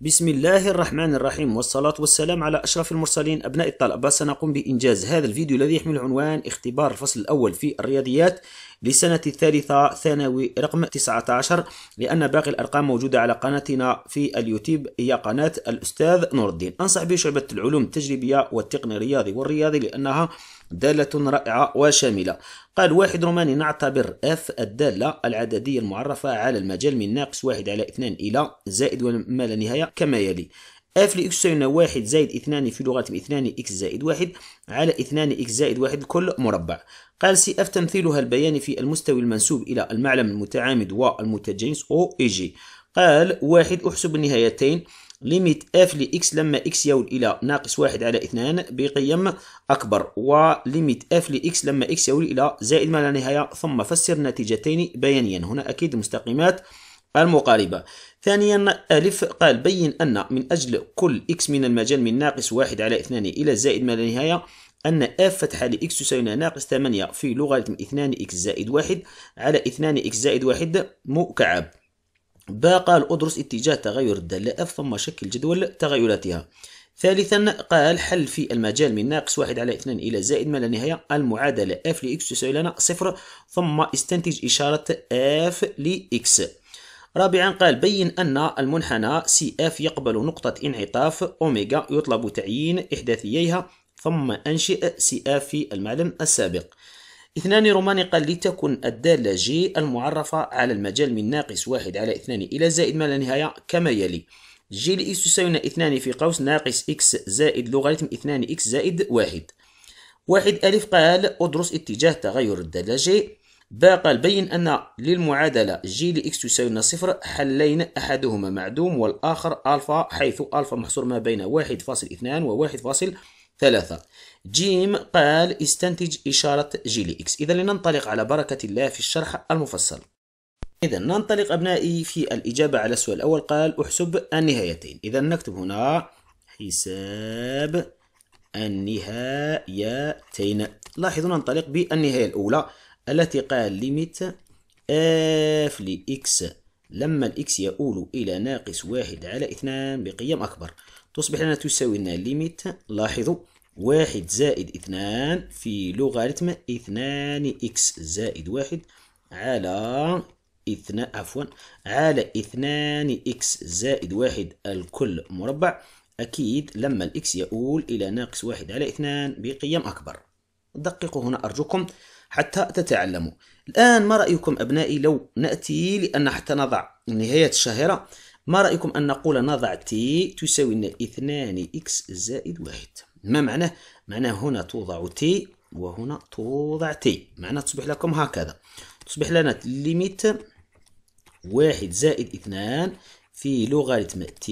بسم الله الرحمن الرحيم والصلاة والسلام على أشرف المرسلين أبناء الطلبة سنقوم بإنجاز هذا الفيديو الذي يحمل عنوان اختبار الفصل الأول في الرياضيات لسنة الثالثة ثانوي رقم 19 لأن باقي الأرقام موجودة على قناتنا في اليوتيوب هي قناة الأستاذ نور الدين أنصح بشعبة العلوم التجريبية والتقني الرياضي والرياضي لأنها دالة رائعة وشاملة قال واحد روماني نعتبر اف الدالة العددية المعرفة على المجال من ناقص واحد على اثنان إلى زائد وما لا نهاية كما يلي اف لإكس يساوينا واحد زائد اثنان في لغة اثنان إكس زائد واحد على اثنان إكس زائد واحد كل مربع قال سي اف تمثيلها البياني في المستوي المنسوب إلى المعلم المتعامد والمتجانس أو إي جي قال واحد أحسب النهايتين ليميت اف لإكس لما إكس يول إلى ناقص واحد على اثنان بقيم أكبر وليميت اف لإكس لما إكس يول إلى زائد ما لا نهاية ثم فسر النتيجتين بيانيا هنا أكيد المستقيمات المقاربة ثانيا ألف قال بين أن من أجل كل إكس من المجال من ناقص واحد على اثنان إلى زائد ما لا نهاية أن اف فتحة لإكس تساوي ناقص ثمانية في لوغاريتم اثنان إكس زائد واحد على اثنان إكس زائد واحد مكعب با قال أدرس اتجاه تغير الدلائف ثم شكل جدول تغيراتها ثالثا قال حل في المجال من ناقص واحد على اثنان إلى زائد ما لا نهاية المعادلة f لx تساوي لنا صفر ثم استنتج إشارة f لx رابعا قال بين أن المنحنى CF يقبل نقطة انعطاف أوميغا يطلب تعيين إحداثييها ثم أنشئ CF في المعلم السابق اثنان روماني قال لتكن الدالة جي المعرفة على المجال من ناقص واحد على اثنان إلى زائد ما لا نهاية كما يلي جي لإكس e تساوينا اثنان في قوس ناقص إكس زائد لوغاريتم اثنان إكس زائد واحد واحد ألف قال أدرس اتجاه تغير الدالة جي با قال بين أن للمعادلة جي لإكس تساوينا صفر حلين أحدهما معدوم والآخر ألفا حيث ألفا محصور ما بين واحد فاصل اثنان وواحد فاصل ثلاثة جيم قال استنتج إشارة جي لإكس إذا لننطلق على بركة الله في الشرح المفصل إذا ننطلق أبنائي في الإجابة على السؤال الأول قال أحسب النهايتين إذا نكتب هنا حساب النهايتين لاحظوا ننطلق بالنهاية الأولى التي قال ليميت اف لإكس لما الإكس يؤول إلى ناقص واحد على اثنان بقيم أكبر تصبح لنا تساوي لنا ليميت لاحظوا واحد زائد اثنان في لوغاريتم اثنان اكس زائد واحد على اثنان عفوا على اثنان اكس زائد واحد الكل مربع أكيد لما الإكس يؤول إلى ناقص واحد على اثنان بقيم أكبر دققوا هنا أرجوكم حتى تتعلموا الآن ما رأيكم أبنائي لو نأتي لأن حتى نضع نهاية الشهيره ما رأيكم أن نقول نضع t تساوي لنا اثنان x زائد واحد ما معناه؟ معناه هنا توضع t وهنا توضع t معناه تصبح لكم هكذا تصبح لنا ليميت واحد زائد اثنان في لوغاريتم t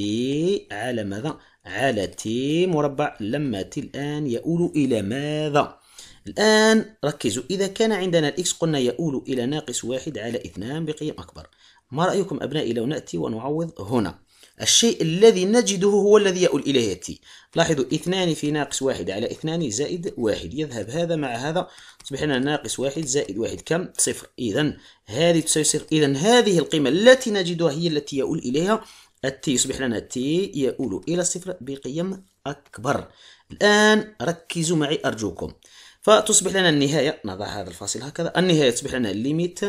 على ماذا؟ على t مربع لما t الآن يؤول إلى ماذا؟ الآن ركزوا إذا كان عندنا الإكس قلنا يؤول إلى ناقص واحد على اثنان بقيم أكبر ما رأيكم أبنائي لو نأتي ونعوض هنا الشيء الذي نجده هو الذي يؤول إليه يأتي لاحظوا اثنان في ناقص واحد على اثنان زائد واحد يذهب هذا مع هذا تصبح لنا ناقص واحد زائد واحد كم صفر إذا هذه تساوي صفر إذا هذه القيمة التي نجدها هي التي يؤول إليها التي يصبح لنا تي يؤول إلى الصفر بقيم أكبر الآن ركزوا معي أرجوكم فتصبح لنا النهاية نضع هذا الفاصل هكذا النهاية تصبح لنا ليميت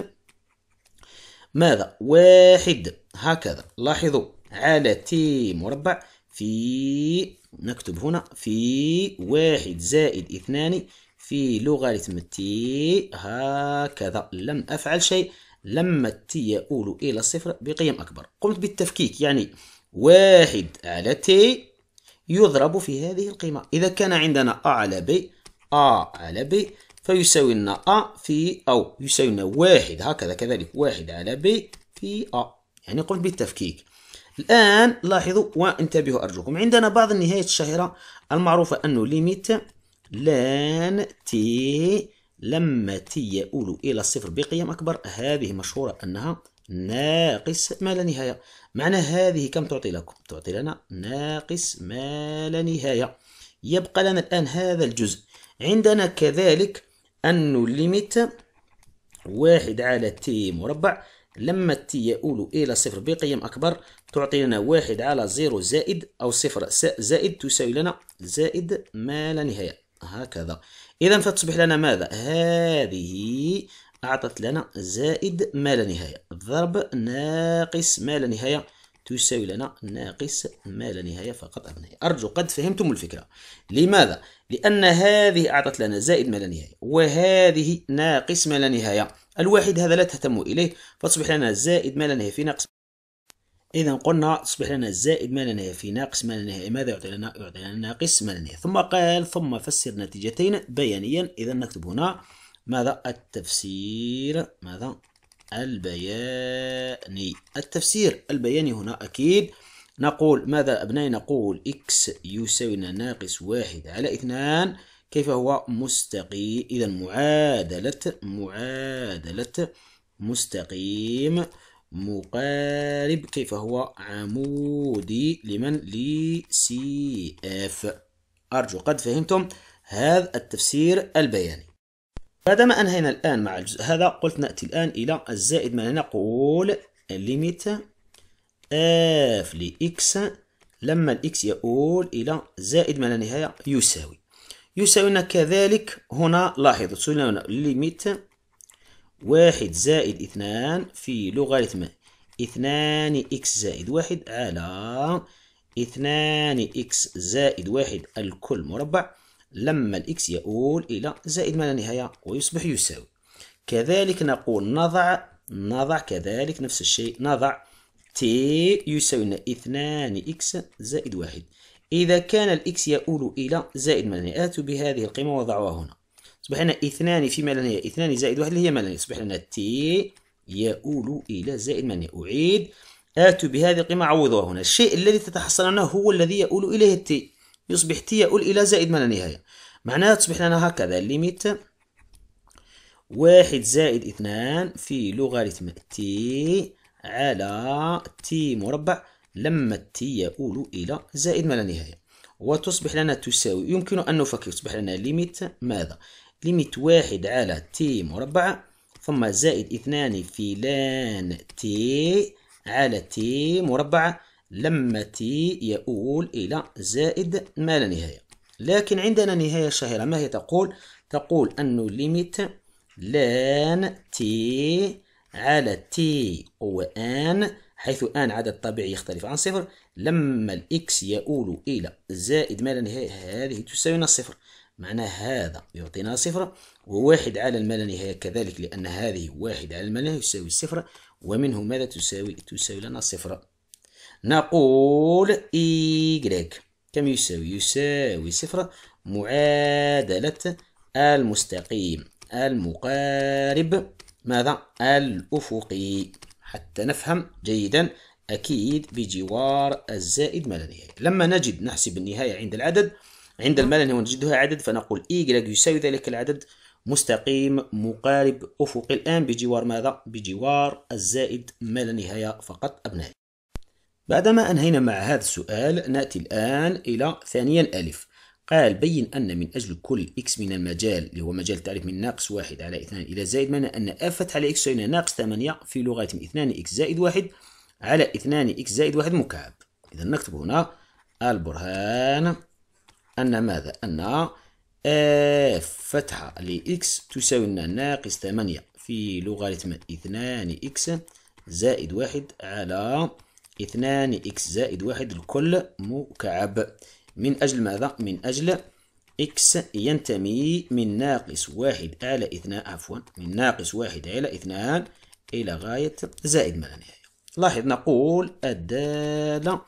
ماذا واحد هكذا لاحظوا على تي مربع في نكتب هنا في واحد زائد اثنان في لوغاريتم تي هكذا لم أفعل شيء لما تي يؤول إلى الصفر بقيم أكبر قمت بالتفكيك يعني واحد على تي يضرب في هذه القيمة إذا كان عندنا أ على ب أ على ب فيساوي لنا أ في أو يساوي لنا واحد هكذا كذلك واحد على ب في أ يعني قمت بالتفكيك الآن لاحظوا وانتبهوا أرجوكم عندنا بعض النهايات الشهيرة المعروفة أنه ليميت لان تي لما تي يؤول إلى الصفر بقيم أكبر هذه مشهورة أنها ناقص ما لا نهاية معنى هذه كم تعطي لكم؟ تعطي لنا ناقص ما لا نهاية يبقى لنا الآن هذا الجزء عندنا كذلك أن ليميت واحد على تي مربع لما تي يؤول إلى صفر بقيم أكبر تعطي لنا واحد على زيرو زائد أو صفر زائد تساوي لنا زائد ما لا نهاية هكذا إذا فتصبح لنا ماذا؟ هذه أعطت لنا زائد ما لا نهاية ضرب ناقص ما لا نهاية تساوي لنا ناقص ما لا نهاية فقط أبنائي أرجو قد فهمتم الفكرة لماذا؟ لأن هذه أعطت لنا زائد ما لا نهاية وهذه ناقص ما لا نهاية الواحد هذا لا تهتم إليه فتصبح لنا زائد ما لا نهاية في ناقص إذا قلنا تصبح لنا زائد ما لا نهاية في ناقص ما لا نهاية ماذا يعطي لنا؟ يعطي لنا ناقص ما لا نهاية ثم قال ثم فسر نتيجتين بيانيا إذا نكتب هنا ماذا التفسير ماذا البياني التفسير البياني هنا أكيد نقول ماذا أبنائي نقول x يساوي ناقص واحد على اثنان كيف هو مستقيم إذا معادلة معادلة مستقيم مقارب كيف هو عمودي لمن لي سي اف أرجو قد فهمتم هذا التفسير البياني بعدما أنهينا الآن مع الجزء هذا قلت نأتي الآن إلى الزائد ما نقول ليميت اف لإكس لما الإكس يؤول إلى زائد ما لا نهاية يساوي يساوينا كذلك هنا لاحظوا سئلنا ليميت واحد زائد اثنان في لوغاريتم اثنان إكس زائد واحد على اثنان إكس زائد واحد الكل مربع لما الإكس يؤول إلى زائد ما لا نهاية ويصبح يساوي كذلك نقول نضع نضع كذلك نفس الشيء نضع تي يساوي لنا اثنان إكس زائد واحد إذا كان الإكس يؤول إلى زائد ما لا نهاية آتوا بهذه القيمة وضعوها هنا أصبح لنا اثنان في ما لا نهاية اثنان زائد واحد اللي هي ما لا نهاية أصبح لنا تي يؤول إلى زائد ما لا نهاية أعيد آتوا بهذه القيمة عوضوها هنا الشيء الذي تتحصل عنه هو الذي يؤول إليه التي يصبح تي يؤول إلى زائد ما لا نهاية معناها تصبح لنا هكذا ليميت واحد زائد اثنان في لوغاريتم تي على تي مربع لما تي يؤول إلى زائد ما لا نهاية وتصبح لنا تساوي يمكن أن نفكر تصبح لنا ليميت ماذا؟ ليميت واحد على تي مربع ثم زائد اثنان في لان تي على تي مربع لما تي يؤول إلى زائد ما لا نهاية لكن عندنا نهاية شهيرة ما هي تقول؟ تقول أنه ليميت لان تي على تي وآن حيث آن عدد طبيعي يختلف عن صفر لما الإكس يؤول إلى زائد ما لا نهاية هذه تساوينا الصفر معنى هذا يعطينا صفر وواحد على الما لا نهاية كذلك لأن هذه واحد على الما لا نهاية يساوي صفر ومنه ماذا تساوي؟ تساوي لنا صفر نقول إي كم يساوي يساوي صفر معادلة المستقيم المقارب ماذا الأفقي حتى نفهم جيدا أكيد بجوار الزائد ما لا نهاية لما نجد نحسب النهاية عند العدد عند ما نهاية ونجدها عدد فنقول إي يساوي ذلك العدد مستقيم مقارب أفقي الآن بجوار ماذا؟ بجوار الزائد ما لا نهاية فقط أبنائي بعدما أنهينا مع هذا السؤال نأتي الآن إلى ثانية الألف قال بين أن من أجل كل إكس من المجال اللي هو مجال التعريف من ناقص واحد على اثنان إلى زائد معنى أن أفت على إكس تساوي ناقص ثمانية في لغة اثنان إكس زائد واحد على اثنان إكس زائد واحد مكعب إذا نكتب هنا البرهان أن ماذا؟ أن اف فتحة لإكس تساوي لنا ناقص ثمانية في لوغاريتم اثنان إكس زائد واحد على اثنان إكس زائد واحد الكل مكعب من أجل ماذا؟ من أجل إكس ينتمي من ناقص واحد على اثنان عفوا من ناقص واحد على اثنان إلى غاية زائد ما لا نهاية لاحظ نقول الدالة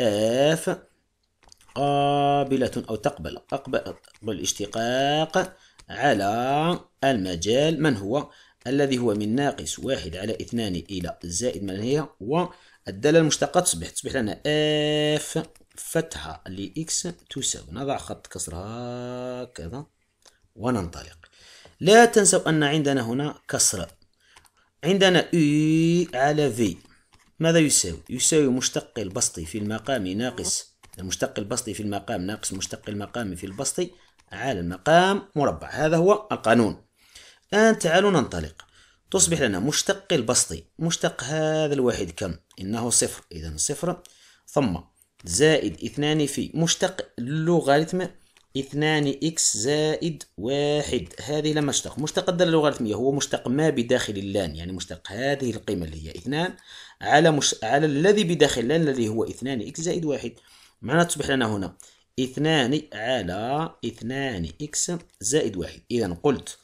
اف قابلة أو تقبل أقبل الاشتقاق على المجال من هو الذي هو من ناقص واحد على اثنان إلى زائد ما لا نهاية الدالة المشتقة تصبح تصبح لنا اف فتحة لإكس تساوي نضع خط كسر هكذا وننطلق لا تنسوا أن عندنا هنا كسر عندنا اي على في ماذا يساوي؟ يساوي مشتق البسطي في المقام ناقص المشتق البسطي في المقام ناقص مشتق المقام في البسطي على المقام مربع هذا هو القانون الآن تعالوا ننطلق تصبح لنا مشتق البسطي مشتق هذا الواحد كم إنه صفر إذا صفر ثم زائد اثنان في مشتق اللوغاريتم اثنان إكس زائد واحد هذه لما اشتق مشتق الدالة اللوغاريتمية هو مشتق ما بداخل اللان يعني مشتق هذه القيمة اللي هي اثنان على مش... على الذي بداخل اللان الذي هو اثنان إكس زائد واحد معناها تصبح لنا هنا اثنان على اثنان إكس زائد واحد إذا قلت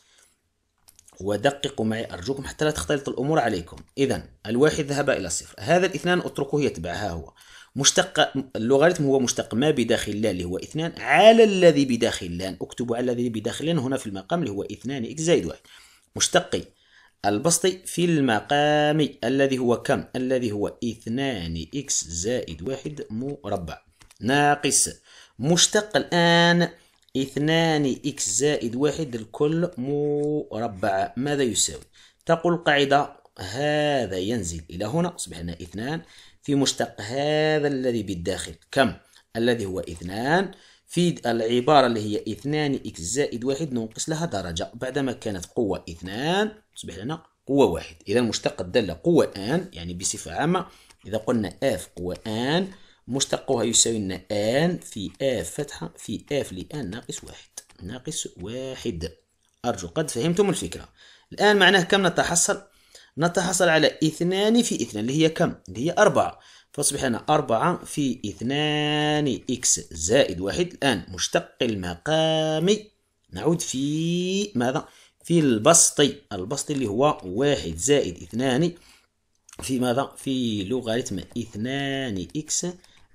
ودققوا معي أرجوكم حتى لا تختلط الأمور عليكم إذا الواحد ذهب إلى الصفر هذا الاثنان أتركه يتبع ها هو مشتق اللوغاريتم هو مشتق ما بداخل لا اللي هو اثنان على الذي بداخل لان اكتب على الذي بداخل لان هنا في المقام اللي هو اثنان اكس زائد واحد مشتقي البسطي في المقام الذي هو كم الذي هو اثنان اكس زائد واحد مربع ناقص مشتق الآن اثنان إكس زائد واحد الكل مربع ماذا يساوي تقول القاعدة هذا ينزل إلى هنا أصبح لنا اثنان في مشتق هذا الذي بالداخل كم الذي هو اثنان في العبارة اللي هي اثنان إكس زائد واحد ننقص لها درجة بعدما كانت قوة اثنان أصبح لنا قوة واحد إذا مشتق الدالة قوة آن يعني بصفة عامة إذا قلنا اف قوة آن مشتقها يساوي لنا آن في اف فتحة في اف لآن ناقص واحد ناقص واحد أرجو قد فهمتم الفكرة الآن معناه كم نتحصل نتحصل على اثنان في اثنان اللي هي كم اللي هي أربعة فأصبح لنا أربعة في اثنان إكس زائد واحد الآن مشتق المقام نعود في ماذا في البسط البسط اللي هو واحد زائد اثنان في ماذا في لوغاريتم اثنان إكس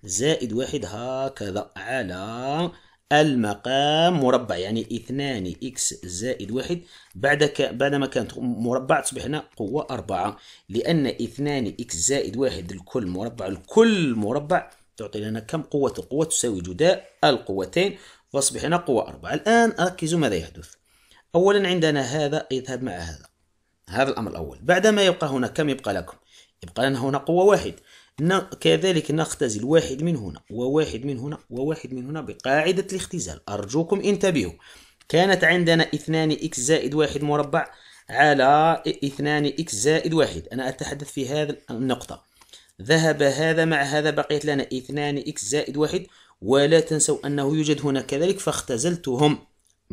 زائد واحد هكذا على المقام مربع يعني اثنان اكس زائد واحد بعد ك... بعد ما كانت مربع تصبح هنا قوة أربعة لأن اثنان اكس زائد واحد الكل مربع الكل مربع تعطي لنا كم قوة القوة تساوي جداء القوتين فأصبح هنا قوة أربعة الآن ركزوا ماذا يحدث أولا عندنا هذا يذهب مع هذا هذا الأمر الأول بعد ما يبقى هنا كم يبقى لكم يبقى لنا هنا قوة واحد كذلك نختزل واحد من هنا وواحد من هنا وواحد من هنا بقاعدة الاختزال أرجوكم انتبهوا كانت عندنا 2 إكس زائد واحد مربع على 2 إكس زائد واحد أنا أتحدث في هذا النقطة ذهب هذا مع هذا بقيت لنا 2 إكس زائد واحد ولا تنسوا أنه يوجد هنا كذلك فاختزلتهم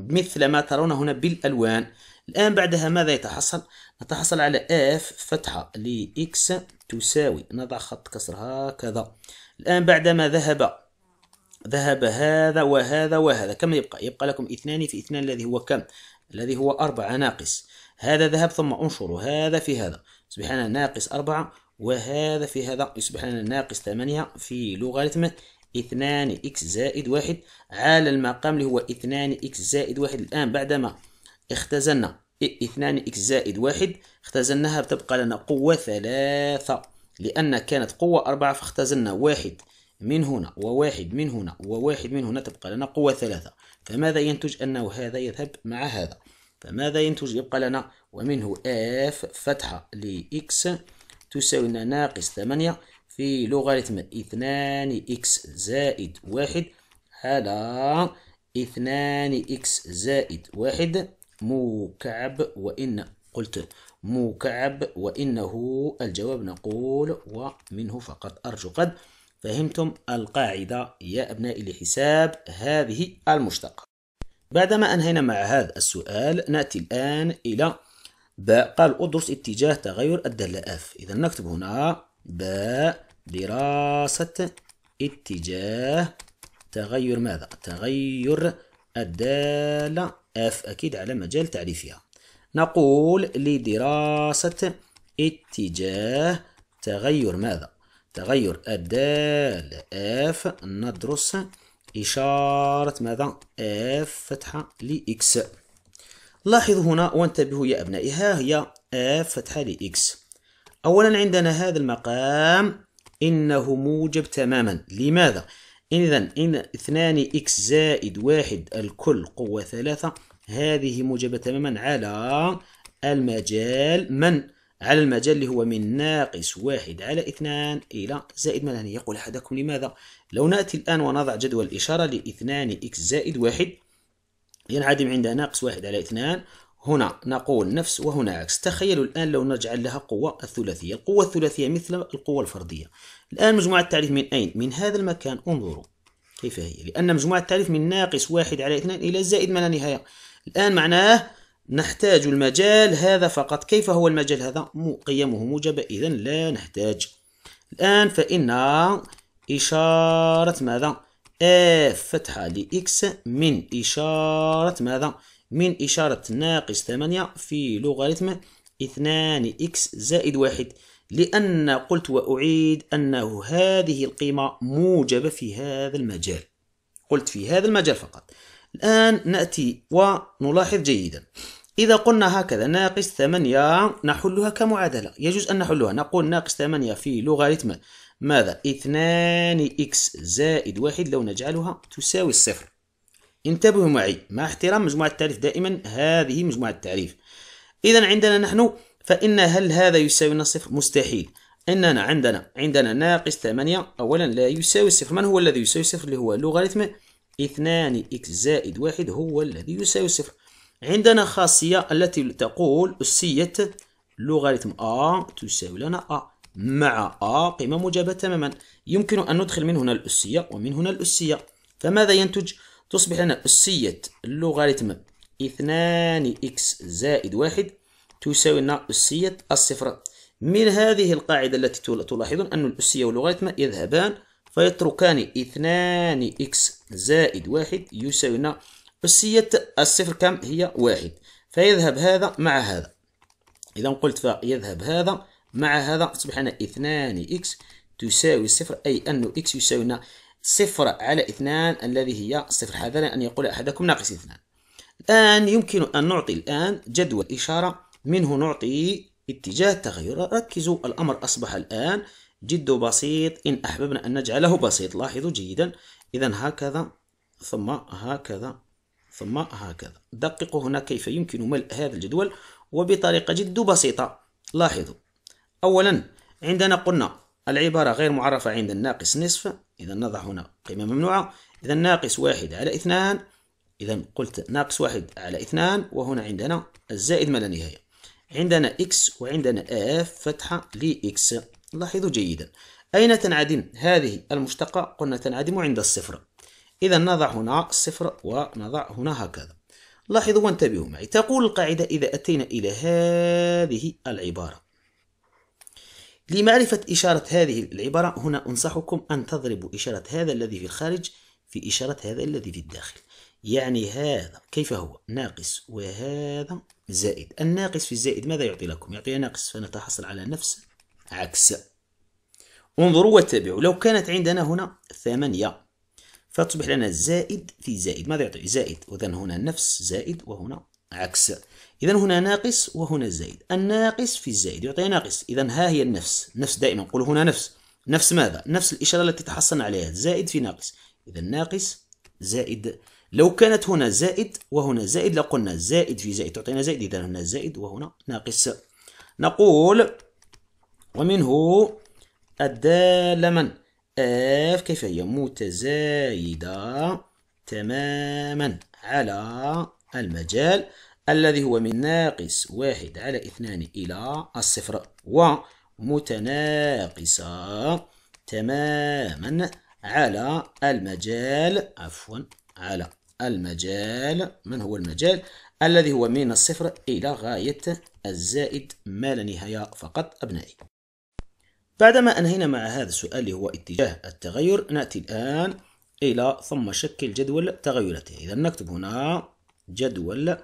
مثل ما ترون هنا بالألوان الآن بعدها ماذا يتحصل؟ نتحصل على اف فتحة لإكس تساوي نضع خط كسر هكذا الآن بعدما ذهب ذهب هذا وهذا وهذا كم يبقى؟ يبقى لكم اثنان في اثنان الذي هو كم؟ الذي هو أربعة ناقص هذا ذهب ثم أنشر هذا في هذا يصبح ناقص أربعة وهذا في هذا يصبح لنا ناقص ثمانية في لوغاريتم اثنان إكس زائد واحد على المقام اللي هو اثنان إكس زائد واحد الآن بعدما اختزلنا اثنان إكس زائد واحد اختزلناها بتبقى لنا قوة ثلاثة لأن كانت قوة أربعة فاختزلنا واحد من هنا وواحد من هنا وواحد من هنا تبقى لنا قوة ثلاثة فماذا ينتج أنه هذا يذهب مع هذا فماذا ينتج يبقى لنا ومنه اف فتحة لإكس تساوي لنا ناقص ثمانية في لوغاريتم اثنان إكس زائد واحد على اثنان إكس زائد واحد مكعب وإن قلت مكعب وإنه الجواب نقول ومنه فقط أرجو قد فهمتم القاعدة يا أبنائي لحساب هذه المشتقة بعدما أنهينا مع هذا السؤال نأتي الآن إلى باء قال أدرس اتجاه تغير الدالة اف إذا نكتب هنا باء دراسة اتجاه تغير ماذا؟ تغير الدالة اف أكيد على مجال تعريفها نقول لدراسة اتجاه تغير ماذا؟ تغير الدالة اف ندرس إشارة ماذا؟ اف فتحة لإكس لاحظوا هنا وانتبهوا يا أبنائي ها هي اف فتحة لإكس أولا عندنا هذا المقام إنه موجب تماما لماذا؟ إذا إن اثنان إكس زائد واحد الكل قوة ثلاثة هذه موجبة تماما على المجال من على المجال اللي هو من ناقص واحد على اثنان إلى زائد من يعني يقول أحدكم لماذا لو نأتي الآن ونضع جدول الإشارة لاثنان إكس زائد واحد ينعدم عند ناقص واحد على اثنان هنا نقول نفس وهنا عكس تخيلوا الآن لو نجعل لها قوة الثلاثية القوة الثلاثية مثل القوة الفردية الآن مجموعة التعريف من أين؟ من هذا المكان انظروا كيف هي لأن مجموعة التعريف من ناقص واحد على اثنان إلى زائد ما لا نهاية الآن معناه نحتاج المجال هذا فقط كيف هو المجال هذا؟ قيمه موجبة إذا لا نحتاج الآن فإن إشارة ماذا؟ اف آه، فتحة لإكس من إشارة ماذا؟ من إشارة ناقص 8 في لوغاريتم 2 إكس زائد واحد لأن قلت وأعيد أنه هذه القيمة موجبة في هذا المجال قلت في هذا المجال فقط الآن نأتي ونلاحظ جيدا إذا قلنا هكذا ناقص ثمانية نحلها كمعادلة يجوز أن نحلها نقول ناقص ثمانية في لوغاريتم ماذا؟ اثنان إكس زائد واحد لو نجعلها تساوي الصفر انتبهوا معي مع احترام مجموعة التعريف دائما هذه مجموعة التعريف إذا عندنا نحن فإن هل هذا يساوي الصفر مستحيل إننا عندنا عندنا ناقص 8 أولا لا يساوي الصفر من هو الذي يساوي الصفر اللي هو لوغاريتم 2 إكس زائد واحد هو الذي يساوي الصفر عندنا خاصية التي تقول أسية لوغاريتم أ تساوي لنا أ مع أ قيمة موجبة تماما يمكن أن ندخل من هنا الأسية ومن هنا الأسية فماذا ينتج؟ تصبح لنا أسية اللوغاريتم اثنان إكس زائد واحد تساوي لنا أسية الصفر من هذه القاعدة التي تلاحظون أن الأسية واللوغاريتم يذهبان فيتركان اثنان إكس زائد واحد يساوي لنا أسية الصفر كم هي واحد فيذهب هذا مع هذا إذا قلت فيذهب هذا مع هذا تصبح لنا اثنان إكس تساوي الصفر أي أن إكس يساوي لنا صفر على اثنان الذي هي صفر حذر أن يقول أحدكم ناقص اثنان الآن يمكن أن نعطي الآن جدول إشارة منه نعطي اتجاه التغير ركزوا الأمر أصبح الآن جد بسيط إن أحببنا أن نجعله بسيط لاحظوا جيدا إذا هكذا ثم هكذا ثم هكذا دققوا هنا كيف يمكن ملء هذا الجدول وبطريقة جد بسيطة لاحظوا أولا عندنا قلنا العبارة غير معرفة عند الناقص نصف إذا نضع هنا قيمة ممنوعة إذا ناقص واحد على اثنان إذا قلت ناقص واحد على اثنان وهنا عندنا الزائد ما لا نهاية عندنا إكس وعندنا اف فتحة لإكس لاحظوا جيدا أين تنعدم هذه المشتقة قلنا تنعدم عند الصفر إذا نضع هنا الصفر ونضع هنا هكذا لاحظوا وانتبهوا معي تقول القاعدة إذا أتينا إلى هذه العبارة لمعرفة إشارة هذه العبارة هنا أنصحكم أن تضربوا إشارة هذا الذي في الخارج في إشارة هذا الذي في الداخل يعني هذا كيف هو ناقص وهذا زائد الناقص في الزائد ماذا يعطي لكم يعطي ناقص فنتحصل على نفس عكس انظروا وتابعوا لو كانت عندنا هنا ثمانية فتصبح لنا زائد في زائد ماذا يعطي زائد وذن هنا نفس زائد وهنا عكس إذا هنا ناقص وهنا زائد، الناقص في الزايد يعطي ناقص إذا ها هي النفس نفس دائما نقول هنا نفس نفس ماذا نفس الإشارة التي تحصلنا عليها زائد في ناقص إذا ناقص زائد لو كانت هنا زائد وهنا زائد لقلنا زائد في زائد تعطينا زائد إذا هنا زائد وهنا ناقص نقول ومنه الدالة من اف كيف هي متزايدة تماما على المجال الذي هو من ناقص واحد على اثنان إلى الصفر ومتناقصة تماما على المجال عفوا على المجال من هو المجال الذي هو من الصفر إلى غاية الزائد ما لا نهاية فقط أبنائي بعدما أنهينا مع هذا السؤال اللي هو اتجاه التغير نأتي الآن إلى ثم شكل جدول تغيراته إذا نكتب هنا جدول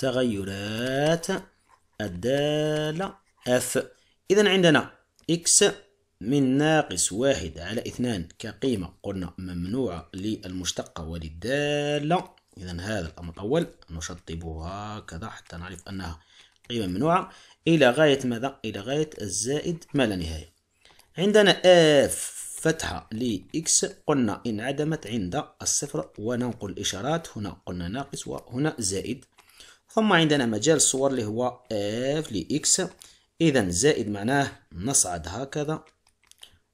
تغيرات الدالة اف إذا عندنا إكس من ناقص واحد على اثنان كقيمة قلنا ممنوعة للمشتقة وللدالة إذا هذا الأمر الأول نشطبها هكذا حتى نعرف أنها قيمة ممنوعة إلى غاية ماذا؟ إلى غاية الزائد ما لا نهاية عندنا اف فتحة لإكس قلنا انعدمت عند الصفر وننقل الإشارات هنا قلنا ناقص وهنا زائد ثم عندنا مجال صور اللي هو اف لإكس إذا زائد معناه نصعد هكذا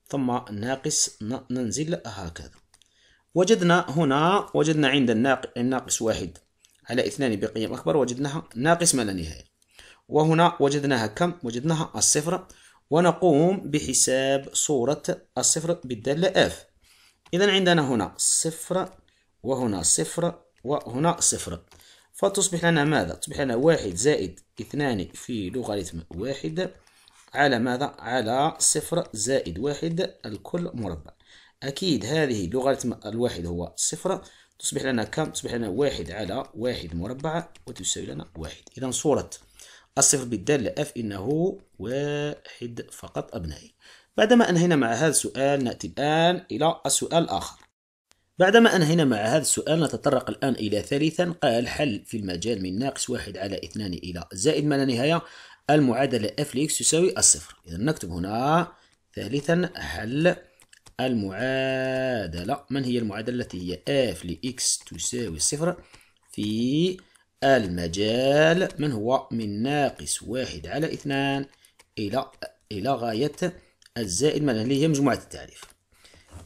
ثم ناقص ننزل هكذا وجدنا هنا وجدنا عند الناقص واحد على اثنان بقيم أكبر وجدناها ناقص ما لا نهاية وهنا وجدناها كم؟ وجدناها الصفر ونقوم بحساب صورة الصفر بالدالة اف إذا عندنا هنا صفر وهنا صفر وهنا صفر فتصبح لنا ماذا؟ تصبح لنا واحد زائد اثنان في لوغاريتم واحد على ماذا؟ على صفر زائد واحد الكل مربع أكيد هذه لوغاريتم الواحد هو صفر تصبح لنا كم؟ تصبح لنا واحد على واحد مربع وتساوي لنا واحد إذا صورة الصفر بالدالة اف إنه واحد فقط أبنائي بعدما أنهينا مع هذا السؤال نأتي الآن إلى السؤال الآخر بعدما أنهينا مع هذا السؤال نتطرق الآن إلى ثالثا قال حل في المجال من ناقص واحد على اثنان إلى زائد ما لا نهاية المعادلة f لx تساوي الصفر إذا نكتب هنا ثالثا حل المعادلة من هي المعادلة التي هي f لx تساوي الصفر في المجال من هو من ناقص واحد على اثنان إلى إلى غاية الزائد ما اللي هي مجموعة التعريف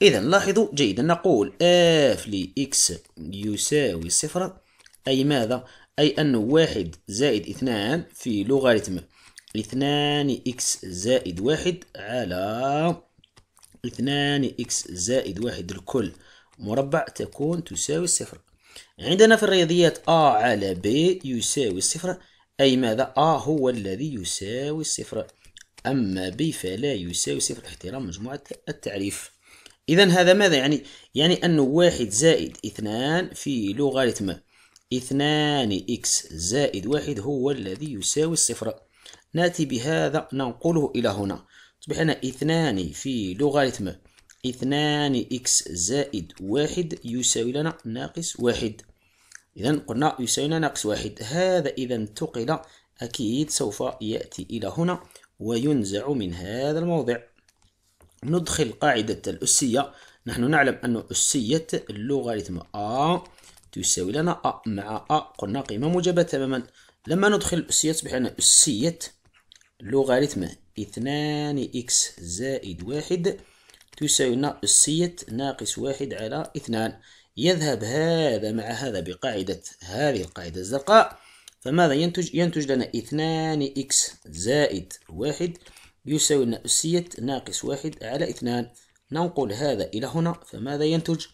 إذا لاحظوا جيدا نقول اف لإكس يساوي صفر أي ماذا؟ أي أن واحد زائد اثنان في لوغاريتم اثنان إكس زائد واحد على اثنان إكس زائد واحد الكل مربع تكون تساوي صفر عندنا في الرياضيات A على B يساوي صفر أي ماذا؟ A هو الذي يساوي صفر أما ب فلا يساوي صفر احترام مجموعة التعريف إذا هذا ماذا يعني؟ يعني أنه واحد زائد اثنان في لوغاريتم اثنان إكس زائد واحد هو الذي يساوي الصفر نأتي بهذا ننقله إلى هنا تصبح أنا اثنان في لوغاريتم اثنان إكس زائد واحد يساوي لنا ناقص واحد إذا قلنا يساوي لنا ناقص واحد هذا إذا انتقل أكيد سوف يأتي إلى هنا وينزع من هذا الموضع ندخل قاعدة الأسية نحن نعلم أن أسية اللوغاريتم أ تساوي لنا أ مع أ قلنا قيمة موجبة تماما لما ندخل الأسية تصبح لنا أسية لوغاريتم اثنان إكس زائد واحد تساوي لنا أسية ناقص واحد على اثنان يذهب هذا مع هذا بقاعدة هذه القاعدة الزرقاء فماذا ينتج؟ ينتج لنا اثنان إكس زائد واحد يساوي لنا أسية ناقص واحد على اثنان ننقل هذا إلى هنا فماذا ينتج؟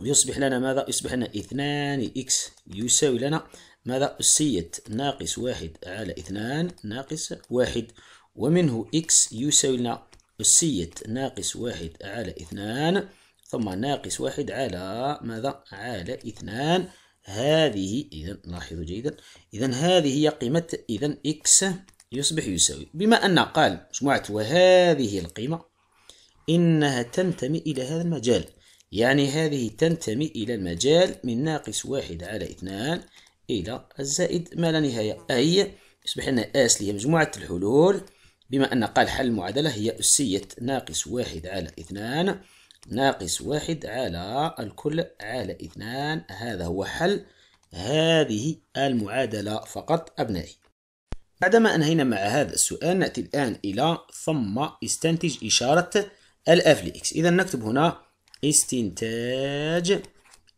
يصبح لنا ماذا؟ يصبح لنا اثنان إكس يساوي لنا ماذا؟ أسية ناقص واحد على اثنان ناقص واحد ومنه إكس يساوي لنا أسية ناقص واحد على اثنان ثم ناقص واحد على ماذا؟ على اثنان هذه إذا لاحظوا جيدا إذا هذه هي قيمة إذا إكس يصبح يساوي بما أن قال مجموعة وهذه القيمة إنها تنتمي إلى هذا المجال يعني هذه تنتمي إلى المجال من ناقص واحد على اثنان إلى الزائد ما لا نهاية أي يصبح لنا أس هي مجموعة الحلول بما أن قال حل المعادلة هي أسية ناقص واحد على اثنان ناقص واحد على الكل على اثنان هذا هو حل هذه المعادلة فقط أبنائي بعدما أنهينا مع هذا السؤال نأتي الآن إلى ثم استنتج إشارة الأف لإكس إذا نكتب هنا استنتاج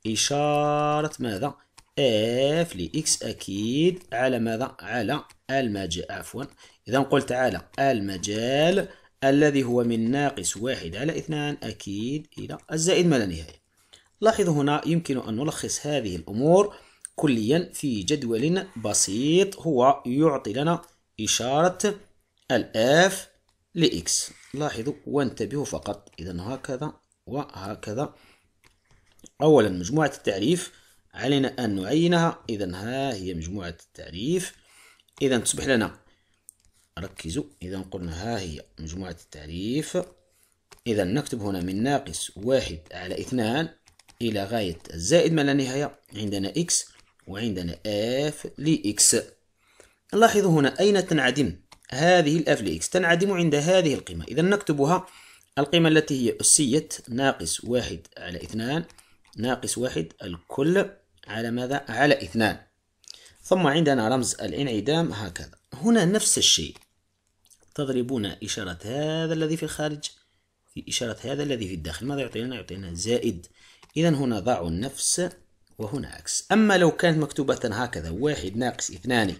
إشارة ماذا؟ اف لإكس أكيد على ماذا؟ على المجال عفوا إذا قلت على المجال الذي هو من ناقص واحد على اثنان أكيد إلى الزائد ما لا نهاية لاحظوا هنا يمكن أن نلخص هذه الأمور كليا في جدول بسيط هو يعطي لنا إشارة الآف لإكس لاحظوا وانتبهوا فقط إذا هكذا وهكذا أولا مجموعة التعريف علينا أن نعينها إذا ها هي مجموعة التعريف إذا تصبح لنا ركزوا إذا قلنا ها هي مجموعة التعريف إذا نكتب هنا من ناقص واحد على اثنان إلى غاية الزائد ما لا نهاية عندنا إكس وعندنا اف لإكس نلاحظ هنا أين تنعدم هذه الاف لإكس تنعدم عند هذه القيمة إذا نكتبها القيمة التي هي أسية ناقص واحد على اثنان ناقص واحد الكل على ماذا؟ على اثنان ثم عندنا رمز الانعدام هكذا هنا نفس الشيء تضربون إشارة هذا الذي في الخارج في إشارة هذا الذي في الداخل ماذا يعطينا؟ يعطينا زائد إذا هنا ضعوا نفس وهنا عكس أما لو كانت مكتوبة هكذا واحد ناقص اثنان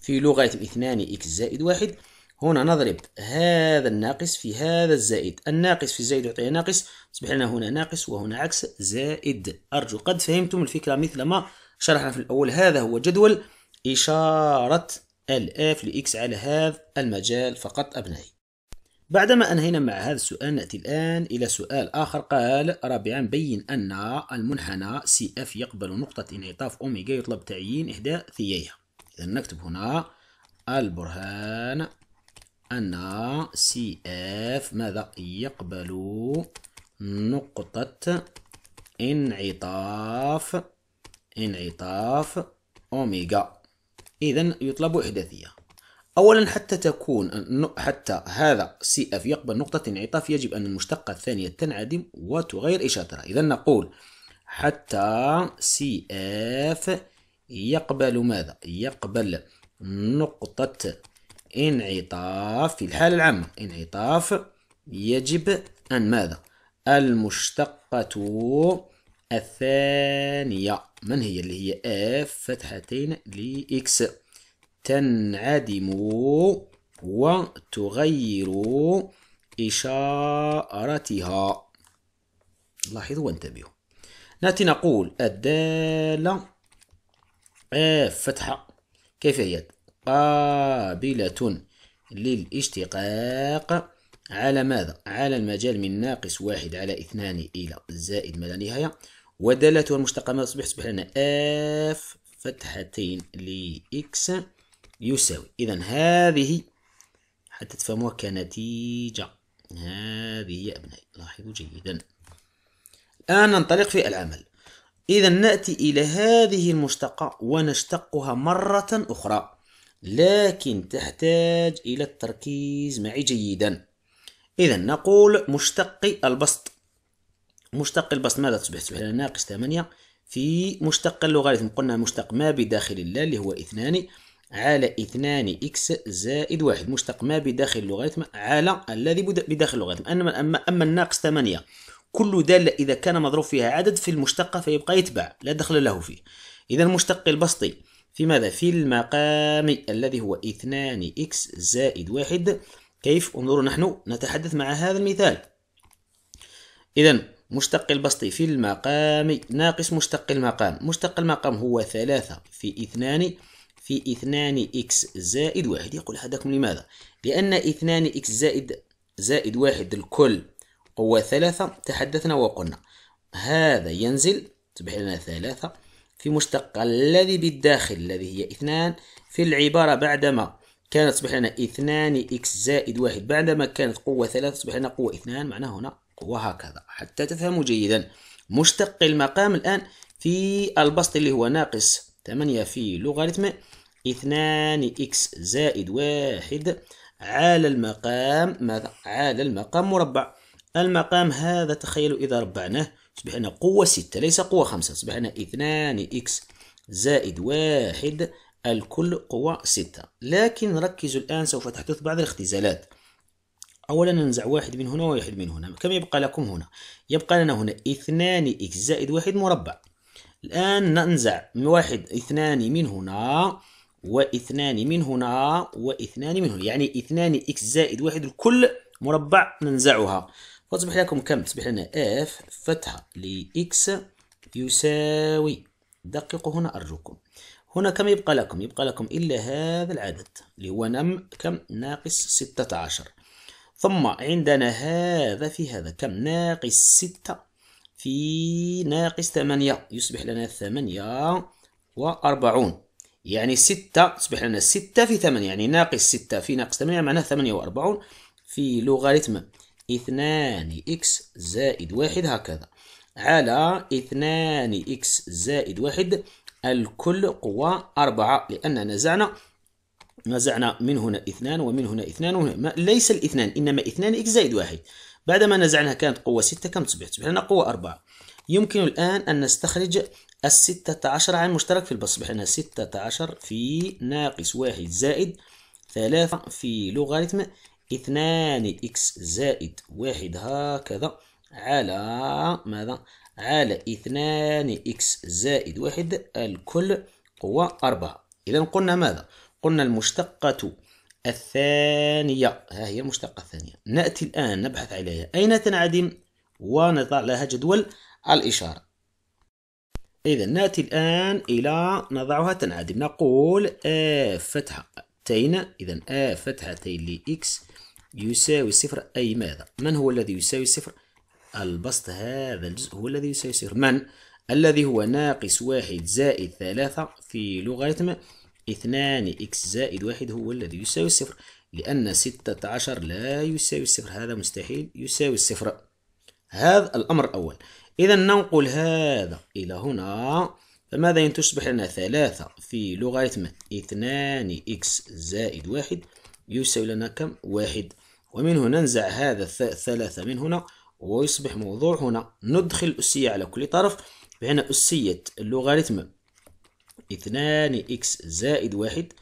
في لغة اثنان إكس زائد واحد هنا نضرب هذا الناقص في هذا الزائد الناقص في الزائد يعطي ناقص يصبح لنا هنا ناقص وهنا عكس زائد أرجو قد فهمتم الفكرة مثل ما شرحنا في الأول هذا هو جدول إشارة الآف لإكس على هذا المجال فقط أبنائي بعدما أنهينا مع هذا السؤال نأتي الآن إلى سؤال آخر قال رابعا بين أن المنحنى سي اف يقبل نقطة انعطاف أوميجا يطلب تعيين إحدى ثييها إذا نكتب هنا البرهان أن سي اف ماذا يقبل نقطة انعطاف انعطاف أوميجا إذا يطلب إحدى ثيها أولا حتى تكون حتى هذا سي اف يقبل نقطة انعطاف يجب أن المشتقة الثانية تنعدم وتغير إشارتها إذا نقول حتى سي اف يقبل ماذا؟ يقبل نقطة انعطاف في الحالة العامة انعطاف يجب أن ماذا؟ المشتقة الثانية من هي اللي هي اف فتحتين لإكس تنعدم وتغير إشارتها لاحظوا وانتبهوا نأتي نقول الدالة آف فتحة كيف هي قابلة للاشتقاق على ماذا؟ على المجال من ناقص واحد على اثنان إلى زائد ما لا نهاية ودالتها المشتقة ما تصبح تصبح لنا آف فتحتين لإكس يساوي إذا هذه حتى تفهموها كنتيجة هذه يا أبنائي لاحظوا جيدا الآن ننطلق في العمل إذا نأتي إلى هذه المشتقة ونشتقها مرة أخرى لكن تحتاج إلى التركيز معي جيدا إذا نقول مشتقي البسط مشتق البسط ماذا تصبح؟ تصبح ناقص 8 في مشتق اللوغاريتم قلنا مشتق ما بداخل الله اللي هو اثنان على اثنان إكس زائد واحد مشتق ما بداخل اللوغاريتم على الذي بداخل اللوغاريتم أما أما أما الناقص ثمانية كل دالة إذا كان مضروب فيها عدد في المشتقة فيبقى يتبع لا دخل له فيه إذا المشتق البسطي في ماذا في المقام الذي هو اثنان إكس زائد واحد كيف انظروا نحن نتحدث مع هذا المثال إذا مشتق البسطي في المقام ناقص مشتق المقام مشتق المقام هو ثلاثة في اثنان في 2 إكس زائد واحد يقول أحدكم لماذا؟ لأن 2 إكس زائد زائد واحد الكل هو ثلاثة تحدثنا وقلنا هذا ينزل تصبح لنا ثلاثة في مشتق الذي بالداخل الذي هي اثنان في العبارة بعدما كانت تصبح لنا اثنان إكس زائد واحد بعدما كانت قوة ثلاثة تصبح لنا قوة اثنان معناه هنا قوة هكذا حتى تفهموا جيدا مشتق المقام الآن في البسط اللي هو ناقص ثمانية في لوغاريتم اثنان إكس زائد واحد على المقام ماذا؟ على المقام مربع المقام هذا تخيلوا إذا ربعناه تصبح لنا قوة ستة ليس قوة خمسة تصبح لنا اثنان إكس زائد واحد الكل قوة ستة لكن ركزوا الآن سوف تحدث بعض الاختزالات أولا ننزع واحد من هنا وواحد من هنا كم يبقى لكم هنا؟ يبقى لنا هنا اثنان إكس زائد واحد مربع الآن ننزع واحد اثنان من هنا واثنان من هنا واثنان من هنا يعني اثنان اكس زائد واحد الكل مربع ننزعها فتصبح لكم كم تصبح لنا اف فتحة لإكس يساوي دققوا هنا أرجوكم هنا كم يبقى لكم يبقى لكم إلا هذا العدد اللي هو نم كم ناقص ستة عشر ثم عندنا هذا في هذا كم ناقص ستة في ناقص ثمانية يصبح لنا ثمانية وأربعون يعني 6 تصبح لنا 6 في 8 يعني ناقص 6 في ناقص 8 معناه 48 في لوغاريتم 2 اكس زائد 1 هكذا على 2 اكس زائد 1 الكل قوى 4 لأننا نزعنا نزعنا من هنا اثنان ومن هنا اثنان وهنا ليس الاثنان إنما اثنان اكس زائد واحد بعدما نزعناها كانت قوة ستة كم تصبح؟ تصبح لنا قوة أربعة يمكن الآن أن نستخرج الستة عشر عامل مشترك في البسط بحيث ستة عشر في ناقص واحد زائد ثلاثة في لوغاريتم اثنان إكس زائد واحد هكذا على ماذا؟ على اثنان إكس زائد واحد الكل هو أربعة إذا قلنا ماذا؟ قلنا المشتقة الثانية ها هي المشتقة الثانية نأتي الآن نبحث عليها أين تنعدم ونضع لها جدول الإشارة إذا نأتي الآن إلى نضعها تنعدم نقول آف فتحة تين إذا آ فتحتين لإكس يساوي صفر أي ماذا؟ من هو الذي يساوي صفر؟ البسط هذا الجزء هو الذي يساوي صفر من؟ الذي هو ناقص واحد زائد ثلاثة في لوغاريتم اثنان إكس زائد واحد هو الذي يساوي صفر لأن ستة عشر لا يساوي صفر هذا مستحيل يساوي صفر هذا الأمر الأول إذا ننقل هذا إلى هنا فماذا ينتج تصبح لنا ثلاثة في لوغاريتم اثنان إكس زائد واحد يساوي لنا كم واحد ومن هنا ننزع هذا الثلاثة من هنا ويصبح موضوع هنا ندخل أسية على كل طرف بهنا أسية اللوغاريتم اثنان إكس زائد واحد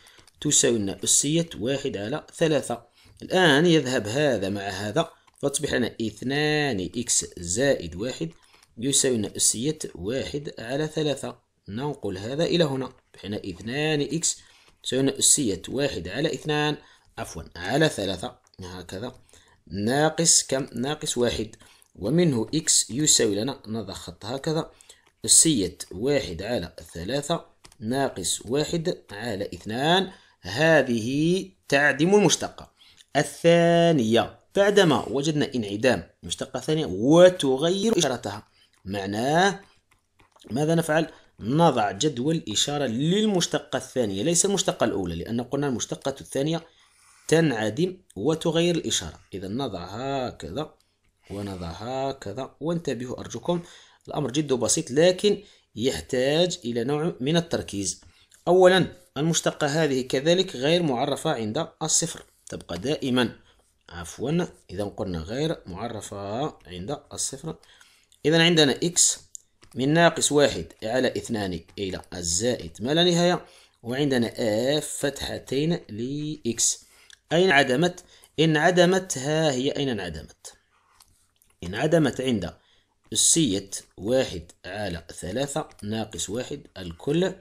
تساوي لنا أسية واحد على ثلاثة الآن يذهب هذا مع هذا فتصبح لنا اثنان إكس زائد واحد يساوي أسية واحد على ثلاثة ننقل هذا إلى هنا بحين اثنان إكس يساوينا أسية واحد على اثنان عفوا على ثلاثة هكذا ناقص كم ناقص واحد ومنه إكس يساوي لنا نضع خط هكذا أسية واحد على ثلاثة ناقص واحد على اثنان هذه تعدم المشتقة الثانية بعدما وجدنا انعدام المشتقة الثانية وتغير إشارتها معناه ماذا نفعل؟ نضع جدول إشارة للمشتقة الثانية ليس المشتقة الأولى لأن قلنا المشتقة الثانية تنعدم وتغير الإشارة إذا نضع هكذا ونضع هكذا وانتبهوا أرجوكم الأمر جد بسيط لكن يحتاج إلى نوع من التركيز أولا المشتقة هذه كذلك غير معرفة عند الصفر تبقى دائما عفوا إذا قلنا غير معرفة عند الصفر إذا عندنا إكس من ناقص واحد على اثنان إلى الزائد ما لا نهاية وعندنا آف فتحتين لإكس أين عدمت؟ إن عدمت ها هي أين انعدمت؟ انعدمت عند سية واحد على ثلاثة ناقص واحد الكل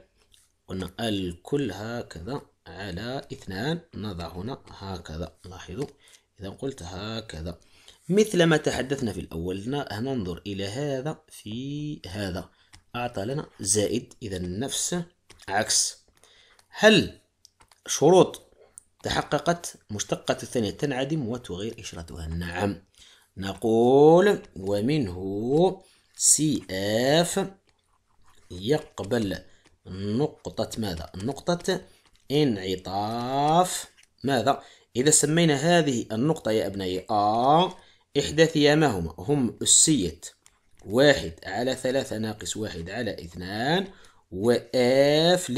قلنا الكل هكذا على اثنان نضع هنا هكذا لاحظوا إذا قلت هكذا مثل ما تحدثنا في الأول ننظر إلى هذا في هذا أعطى لنا زائد إذا نفس عكس هل شروط تحققت مشتقة الثانية تنعدم وتغير إشارتها نعم نقول ومنه سي اف يقبل نقطة ماذا؟ نقطة انعطاف ماذا؟ إذا سمينا هذه النقطة يا أبنائي آه إحدى ثيامهما هم أسية واحد على ثلاثة ناقص واحد على اثنان وآف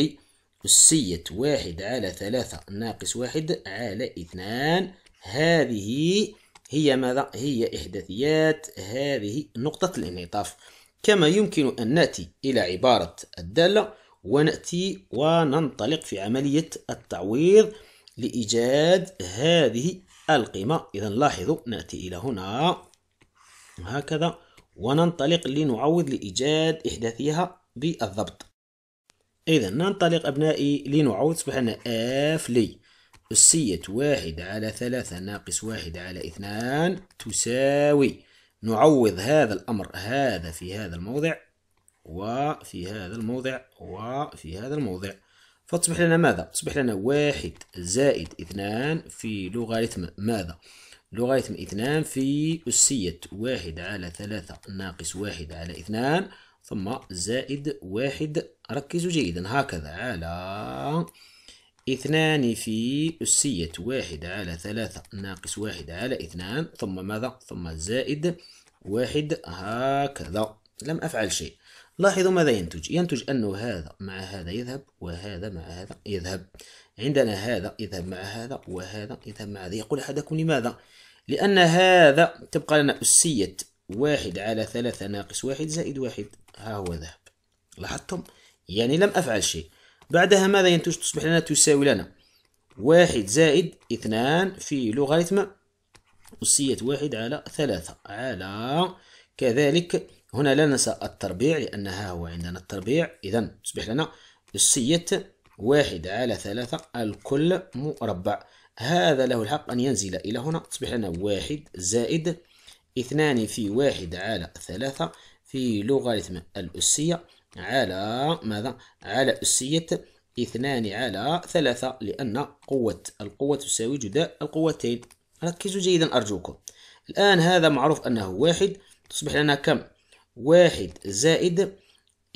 لأسية واحد على ثلاثة ناقص واحد على اثنان هذه هي ماذا؟ هي إحداثيات هذه نقطة الانعطاف كما يمكن أن نأتي إلى عبارة الدالة ونأتي وننطلق في عملية التعويض لإيجاد هذه القيمة إذا لاحظوا نأتي إلى هنا هكذا وننطلق لنعوض لإيجاد إحداثيها بالضبط إذا ننطلق أبنائي لنعوض أصبح لنا اف لي أسية واحد على ثلاثة ناقص واحد على اثنان تساوي نعوض هذا الأمر هذا في هذا الموضع وفي هذا الموضع وفي هذا الموضع فتصبح لنا ماذا؟ تصبح لنا واحد زائد اثنان في لوغاريتم ماذا؟ لوغاريتم اثنان في أسية واحد على ثلاثة ناقص واحد على اثنان ثم زائد واحد ركزوا جيدا هكذا على اثنان في أسية واحد على ثلاثة ناقص واحد على اثنان ثم ماذا؟ ثم زائد واحد هكذا لم أفعل شيء لاحظوا ماذا ينتج ينتج أنه هذا مع هذا يذهب وهذا مع هذا يذهب عندنا هذا يذهب مع هذا وهذا يذهب مع هذا يقول أحدكم لماذا لأن هذا تبقى لنا أسية واحد على ثلاثة ناقص واحد زائد واحد ها هو ذهب لاحظتم يعني لم أفعل شيء بعدها ماذا ينتج تصبح لنا تساوي لنا واحد زائد اثنان في لوغاريتم أسية واحد على ثلاثة على كذلك هنا لا ننسى التربيع لأن ها هو عندنا التربيع إذا تصبح لنا أسية واحد على ثلاثة الكل مربع هذا له الحق أن ينزل إلى هنا تصبح لنا واحد زائد اثنان في واحد على ثلاثة في لوغاريتم الأسية على ماذا؟ على أسية اثنان على ثلاثة لأن قوة القوة تساوي جداء القوتين ركزوا جيدا أرجوكم الآن هذا معروف أنه واحد تصبح لنا كم؟ واحد زائد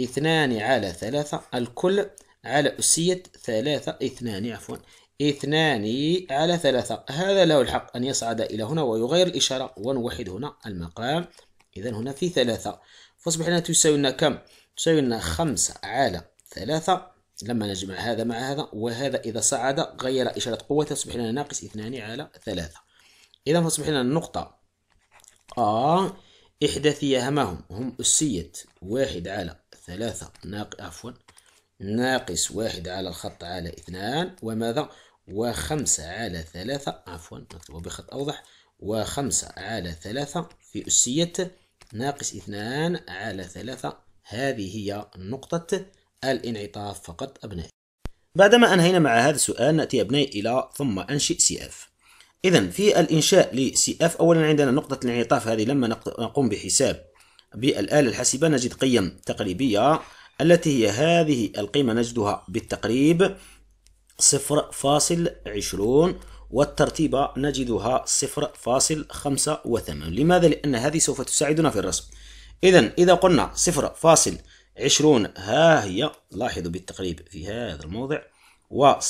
اثنان على ثلاثة الكل على أسية ثلاثة اثنان عفوا اثنان على ثلاثة هذا له الحق أن يصعد إلى هنا ويغير الإشارة ونوحد هنا المقام إذا هنا في ثلاثة فأصبح لنا تساوي لنا كم؟ تساوي لنا خمسة على ثلاثة لما نجمع هذا مع هذا وهذا إذا صعد غير إشارة قوة أصبح لنا ناقص اثنان على ثلاثة إذا فأصبح لنا النقطة آه إحداثية أهمهم هم أسية واحد على ثلاثة ناق عفوا ناقص واحد على الخط على اثنان وماذا وخمسة على ثلاثة عفوا نكتبه بخط أوضح وخمسة على ثلاثة في أسية ناقص اثنان على ثلاثة هذه هي نقطة الانعطاف فقط أبنائي بعدما أنهينا مع هذا السؤال نأتي أبنائي إلى ثم أنشئ سي اف إذا في الإنشاء لسي إف أولا عندنا نقطة الانعطاف هذه لما نقوم بحساب بالآلة الحاسبة نجد قيم تقريبية التي هي هذه القيمة نجدها بالتقريب 0.20 والترتيبة نجدها 0.85 لماذا؟ لأن هذه سوف تساعدنا في الرسم إذا إذا قلنا 0.20 ها هي لاحظوا بالتقريب في هذا الموضع و 0.85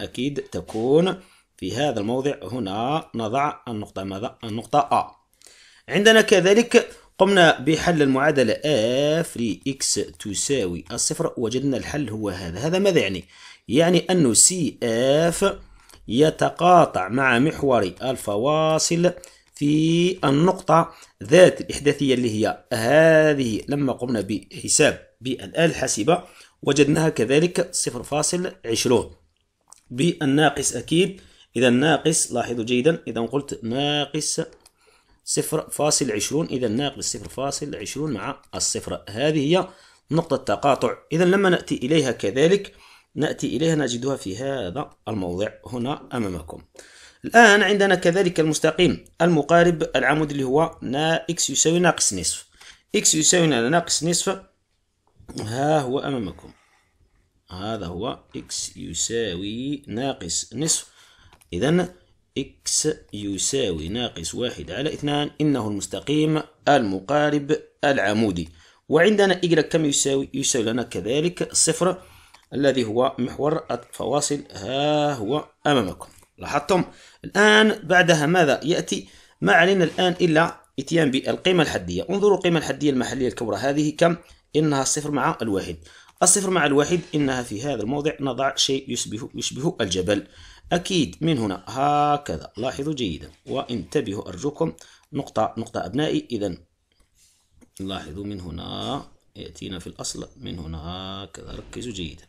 أكيد تكون في هذا الموضع هنا نضع النقطة ماذا؟ النقطة أ عندنا كذلك قمنا بحل المعادلة f x تساوي الصفر وجدنا الحل هو هذا هذا ماذا يعني؟ يعني أن cf يتقاطع مع محور الفواصل في النقطة ذات الإحداثية اللي هي هذه لما قمنا بحساب بالآلة الحاسبة وجدناها كذلك صفر فاصل عشرون بالناقص أكيد إذا ناقص لاحظوا جيدا إذا قلت ناقص صفر فاصل عشرون إذا ناقص صفر فاصل عشرون مع الصفر هذه هي نقطة تقاطع إذا لما نأتي إليها كذلك نأتي إليها نجدها في هذا الموضع هنا أمامكم الآن عندنا كذلك المستقيم المقارب العمود اللي هو نا إكس يساوي ناقص نصف إكس يساوي ناقص نصف ها هو أمامكم هذا هو إكس يساوي ناقص نصف إذا إكس يساوي ناقص واحد على اثنان إنه المستقيم المقارب العمودي وعندنا إجرة كم يساوي؟ يساوي لنا كذلك صفر الذي هو محور الفواصل ها هو أمامكم لاحظتم الآن بعدها ماذا يأتي؟ ما علينا الآن إلا إتيان بالقيمة الحدية انظروا القيمة الحدية المحلية الكبرى هذه كم؟ إنها صفر مع الواحد الصفر مع الواحد إنها في هذا الموضع نضع شيء يشبه, يشبه الجبل أكيد من هنا هكذا لاحظوا جيدا وانتبهوا أرجوكم نقطة نقطة أبنائي إذا لاحظوا من هنا يأتينا في الأصل من هنا هكذا ركزوا جيدا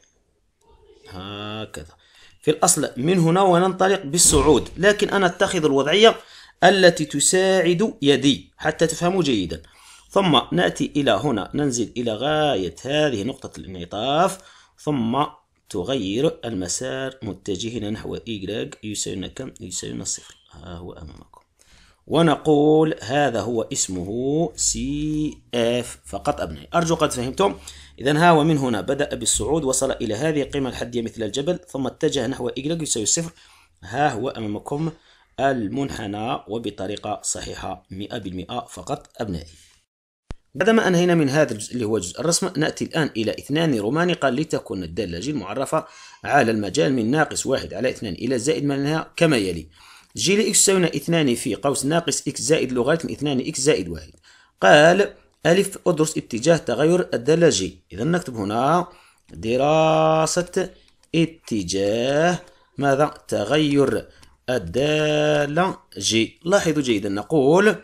هكذا في الأصل من هنا وننطلق بالصعود لكن أنا أتخذ الوضعية التي تساعد يدي حتى تفهموا جيدا ثم نأتي إلى هنا ننزل إلى غاية هذه نقطة الانعطاف ثم تغير المسار متجها نحو Y يساوي كم؟ يساوي صفر ها هو أمامكم ونقول هذا هو اسمه سي اف فقط أبنائي أرجو قد فهمتم إذا ها ومن هنا بدأ بالصعود وصل إلى هذه القيمة الحدية مثل الجبل ثم اتجه نحو Y يساوي صفر ها هو أمامكم المنحنى وبطريقة صحيحة 100% فقط أبنائي بعدما أنهينا من هذا الجزء اللي هو جزء الرسم نأتي الآن إلى اثنان رومانقة لتكون الدالة المعرفة على المجال من ناقص واحد على اثنان إلى زائد منها كما يلي جي لإكس تساوينا اثنان في قوس ناقص إكس زائد لوغاريتم اثنان إكس زائد واحد قال ألف أدرس اتجاه تغير الدالة جي إذا نكتب هنا دراسة اتجاه ماذا تغير الدالة جي لاحظوا جيدا نقول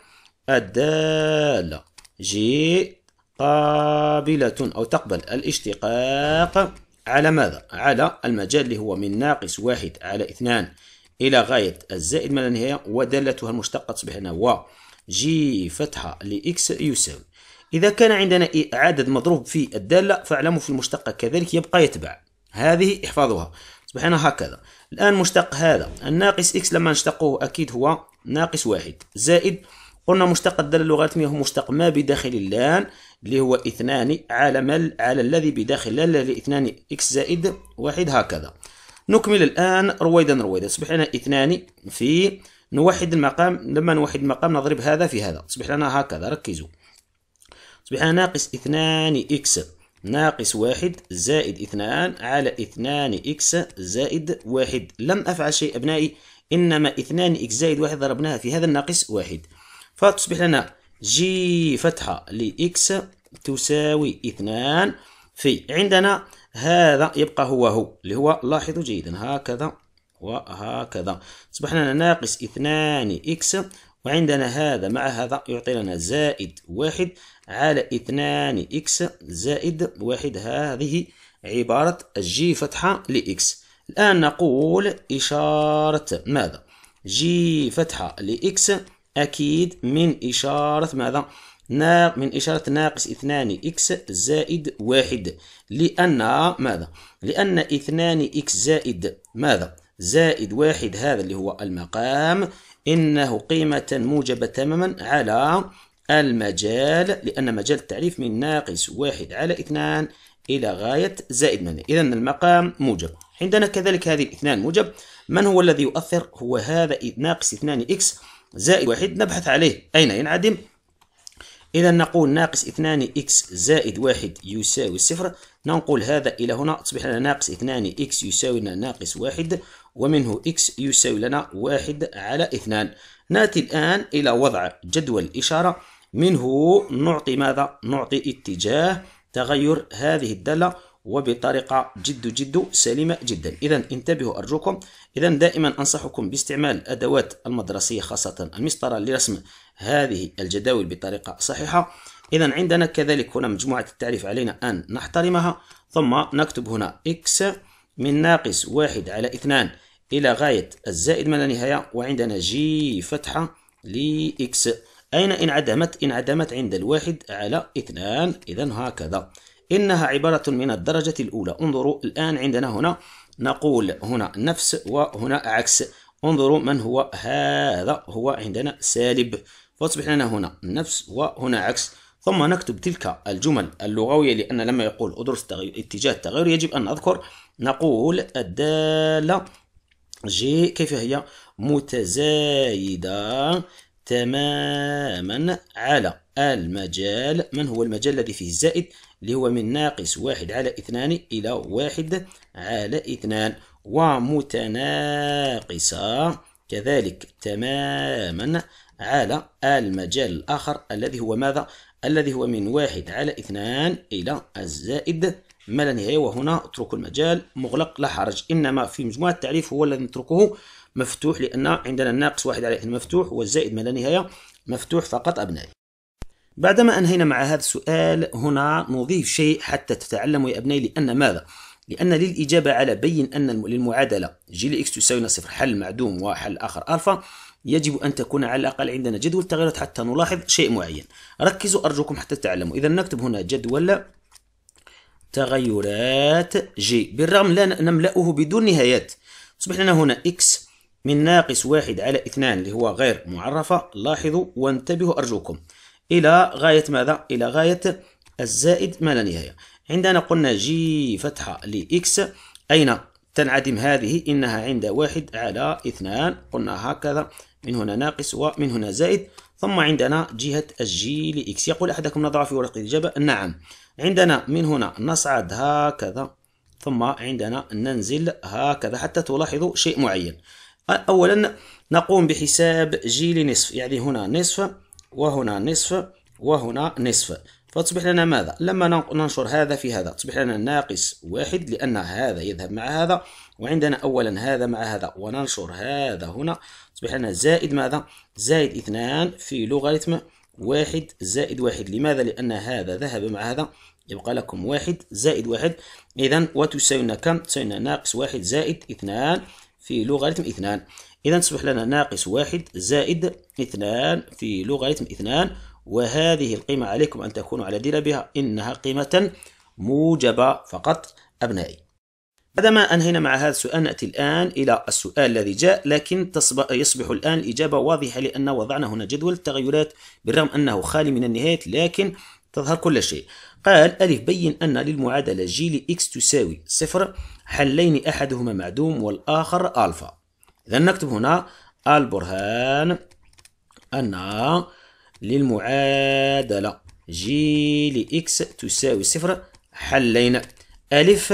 الدالة جي قابلة أو تقبل الاشتقاق على ماذا؟ على المجال اللي هو من ناقص واحد على اثنان إلى غاية الزائد من نهاية ودالتها المشتقة تصبح هنا و جي فتحة لإكس يساوي إذا كان عندنا عدد مضروب في الدالة فاعلموا في المشتقة كذلك يبقى يتبع هذه احفظوها تصبح هنا هكذا الآن مشتق هذا الناقص إكس لما نشتقه أكيد هو ناقص واحد زائد قلنا مشتق الدالة اللغاتية هو مشتق ما بداخل اللان اللي هو اثنان على مل على الذي بداخل اللان اللي اثنان اكس زائد واحد هكذا نكمل الآن رويدا رويدا تصبح لنا اثنان في نوحد المقام لما نوحد المقام نضرب هذا في هذا تصبح لنا هكذا ركزوا تصبح لنا ناقص اثنان اكس ناقص واحد زائد اثنان على اثنان اكس زائد واحد لم أفعل شيء أبنائي إنما اثنان اكس زائد واحد ضربناها في هذا الناقص واحد فتصبح لنا جي فتحة لإكس تساوي اثنان في عندنا هذا يبقى هو هو اللي هو لاحظوا جيدا هكذا وهكذا أصبح لنا ناقص اثنان إكس وعندنا هذا مع هذا يعطي لنا زائد واحد على اثنان إكس زائد واحد هذه عبارة جي فتحة لإكس الآن نقول إشارة ماذا؟ جي فتحة لإكس أكيد من إشارة ماذا؟ من إشارة ناقص اثنان إكس زائد واحد لأن ماذا؟ لأن اثنان إكس زائد ماذا؟ زائد واحد هذا اللي هو المقام إنه قيمة موجبة تماما على المجال لأن مجال التعريف من ناقص واحد على اثنان إلى غاية زائد من إذا المقام موجب عندنا كذلك هذه اثنان موجب من هو الذي يؤثر هو هذا ناقص اثنان إكس زائد واحد نبحث عليه أين ينعدم إذا نقول ناقص اثنان إكس زائد واحد يساوي صفر، ننقل هذا إلى هنا تصبح لنا ناقص اثنان إكس يساوي لنا ناقص واحد ومنه إكس يساوي لنا واحد على اثنان نأتي الآن إلى وضع جدول الإشارة منه نعطي ماذا؟ نعطي اتجاه تغير هذه الدالة وبطريقة جد جد سليمة جدا إذا انتبهوا أرجوكم إذا دائما أنصحكم باستعمال الأدوات المدرسية خاصة المسطرة لرسم هذه الجداول بطريقة صحيحة إذا عندنا كذلك هنا مجموعة التعريف علينا أن نحترمها ثم نكتب هنا x من ناقص واحد على اثنان إلى غاية الزائد من النهاية وعندنا g فتحة لإكس أين انعدمت؟ انعدمت عند الواحد على اثنان إذا هكذا إنها عبارة من الدرجة الأولى انظروا الآن عندنا هنا نقول هنا نفس وهنا عكس انظروا من هو هذا هو عندنا سالب فأصبح لنا هنا نفس وهنا عكس ثم نكتب تلك الجمل اللغوية لأن لما يقول أدرس اتجاه التغير يجب أن أذكر نقول الدالة جي كيف هي متزايدة تماما على المجال من هو المجال الذي فيه الزائد اللي هو من ناقص واحد على اثنان إلى واحد على اثنان ومتناقصة كذلك تماما على المجال الآخر الذي هو ماذا؟ الذي هو من واحد على اثنان إلى الزائد ما لا نهاية وهنا اترك المجال مغلق لا حرج إنما في مجموعة التعريف هو الذي نتركه مفتوح لأن عندنا الناقص واحد على اثنان مفتوح والزائد ما لا نهاية مفتوح فقط أبنائي بعدما أنهينا مع هذا السؤال هنا نضيف شيء حتى تتعلموا يا أبنائي لأن ماذا؟ لأن للإجابة على بين أن للمعادلة جي لإكس تساوي صفر حل معدوم وحل آخر ألفا يجب أن تكون على الأقل عندنا جدول تغيرات حتى نلاحظ شيء معين ركزوا أرجوكم حتى تتعلموا إذا نكتب هنا جدول تغيرات جي بالرغم لا نملأه بدون نهايات أصبح لنا هنا إكس من ناقص واحد على اثنان اللي هو غير معرفة لاحظوا وانتبهوا أرجوكم إلى غاية ماذا؟ إلى غاية الزائد ما لا نهاية عندنا قلنا جي فتحة لإكس أين تنعدم هذه إنها عند واحد على اثنان قلنا هكذا من هنا ناقص ومن هنا زائد ثم عندنا جهة الجي لإكس يقول أحدكم نضع في ورقة الإجابة نعم عندنا من هنا نصعد هكذا ثم عندنا ننزل هكذا حتى تلاحظوا شيء معين أولا نقوم بحساب جي لنصف يعني هنا نصف وهنا نصف وهنا نصف فتصبح لنا ماذا؟ لما ننشر هذا في هذا تصبح لنا ناقص واحد لأن هذا يذهب مع هذا وعندنا أولا هذا مع هذا وننشر هذا هنا تصبح لنا زائد ماذا؟ زائد اثنان في لوغاريتم واحد زائد واحد لماذا؟ لأن هذا ذهب مع هذا يبقى لكم واحد زائد واحد إذا وتساوينا كم؟ تساوينا ناقص واحد زائد اثنان في لوغاريتم اثنان إذا تصبح لنا ناقص واحد زائد اثنان في لوغاريتم اثنان وهذه القيمة عليكم أن تكونوا على دين بها إنها قيمة موجبة فقط أبنائي بعدما أنهينا مع هذا السؤال نأتي الآن إلى السؤال الذي جاء لكن يصبح الآن الإجابة واضحة لأن وضعنا هنا جدول التغيرات بالرغم أنه خالي من النهايات لكن تظهر كل شيء قال ألف بين أن للمعادلة جي لإكس تساوي صفر حلين أحدهما معدوم والآخر ألفا إذا نكتب هنا البرهان أن للمعادلة جي لإكس تساوي صفر حلين ألف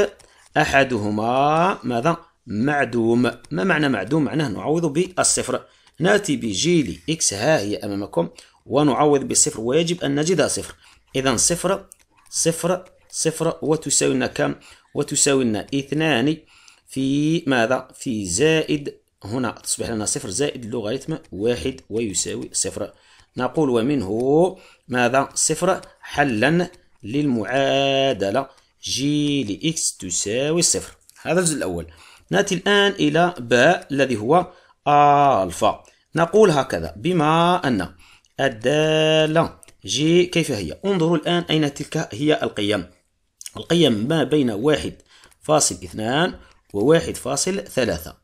أحدهما ماذا معدوم ما معنى معدوم معناه نعوض بالصفر نأتي بجي لإكس ها هي أمامكم ونعوض بالصفر ويجب أن نجد صفر إذا صفر صفر صفر وتساوي لنا كم وتساوي لنا اثنان في ماذا في زائد هنا تصبح لنا صفر زائد لوغاريتم واحد ويساوي صفر نقول ومنه ماذا صفر حلا للمعادلة جي لإكس تساوي صفر هذا الجزء الأول نأتي الآن إلى باء الذي هو ألفا نقول هكذا بما أن الدالة جي كيف هي انظروا الآن أين تلك هي القيم القيم ما بين واحد فاصل اثنان وواحد فاصل ثلاثة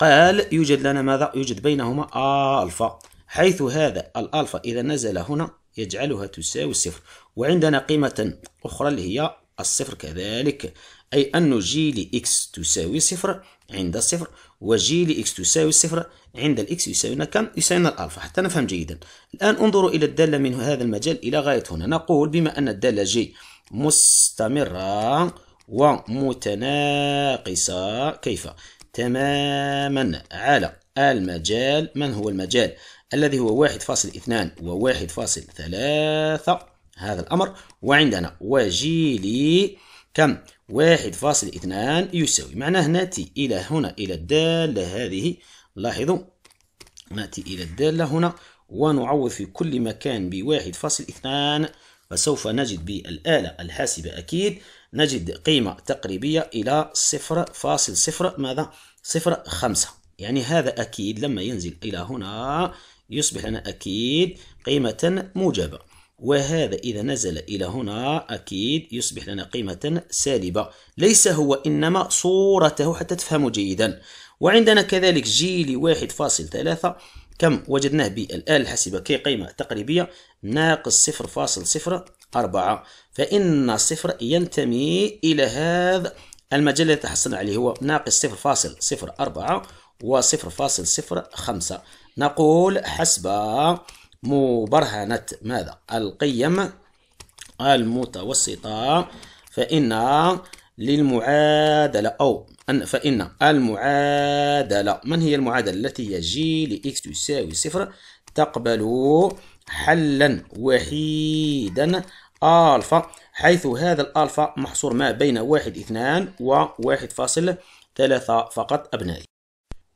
قال يوجد لنا ماذا؟ يوجد بينهما ألفا حيث هذا الألفا إذا نزل هنا يجعلها تساوي الصفر وعندنا قيمة أخرى اللي هي الصفر كذلك أي أن جي لإكس تساوي صفر عند الصفر وجي لإكس تساوي صفر عند الإكس يساوينا كم؟ يساوينا الألفا حتى نفهم جيدا الآن انظروا إلى الدالة من هذا المجال إلى غاية هنا نقول بما أن الدالة جي مستمرة ومتناقصة كيف؟ تماما على المجال من هو المجال الذي هو 1.2 و 1.3 هذا الأمر وعندنا وجيلي كم؟ 1.2 يساوي معناه نأتي إلى هنا إلى الدالة هذه لاحظوا نأتي إلى الدالة هنا ونعوض في كل مكان بواحد فاصل اثنان فسوف نجد بالآلة الحاسبة أكيد نجد قيمة تقريبية إلى صفر فاصل صفر ماذا صفر خمسة يعني هذا أكيد لما ينزل إلى هنا يصبح لنا أكيد قيمة موجبة وهذا إذا نزل إلى هنا أكيد يصبح لنا قيمة سالبة ليس هو إنما صورته حتى تفهموا جيدا وعندنا كذلك جيلي واحد فاصل ثلاثة كم وجدناه بالآلة الحاسبة كقيمة تقريبية ناقص صفر فاصل صفر أربعة فإن صفر ينتمي إلى هذا المجال الذي تحصلنا عليه هو ناقص صفر فاصل صفر أربعة وصفر فاصل صفر خمسة نقول حسب مبرهنة ماذا القيم المتوسطة فإن للمعادلة أو أن فإن المعادلة من هي المعادلة التي يجي لإكس تساوي صفر تقبل حلا وحيدا ألفا حيث هذا الألفا محصور ما بين واحد اثنان وواحد فاصل ثلاثة فقط أبنائي